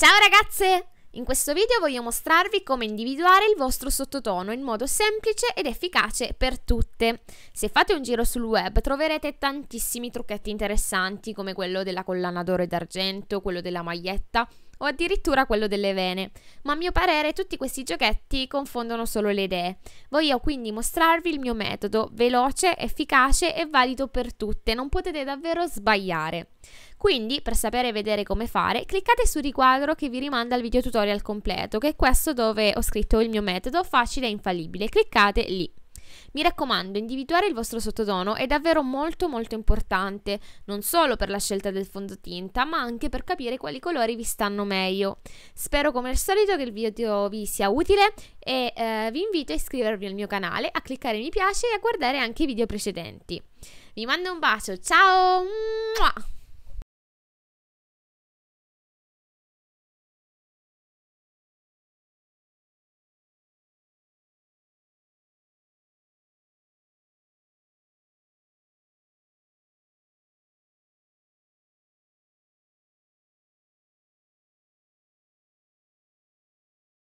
Ciao ragazze! In questo video voglio mostrarvi come individuare il vostro sottotono in modo semplice ed efficace per tutte. Se fate un giro sul web troverete tantissimi trucchetti interessanti come quello della collana d'oro e d'argento, quello della maglietta o addirittura quello delle vene, ma a mio parere tutti questi giochetti confondono solo le idee. Voglio quindi mostrarvi il mio metodo, veloce, efficace e valido per tutte, non potete davvero sbagliare. Quindi, per sapere e vedere come fare, cliccate sul riquadro che vi rimanda al video tutorial completo, che è questo dove ho scritto il mio metodo facile e infallibile. Cliccate lì. Mi raccomando, individuare il vostro sottotono è davvero molto molto importante, non solo per la scelta del fondotinta, ma anche per capire quali colori vi stanno meglio. Spero come al solito che il video vi sia utile e eh, vi invito a iscrivervi al mio canale, a cliccare mi piace e a guardare anche i video precedenti. Vi mando un bacio, ciao! Mua!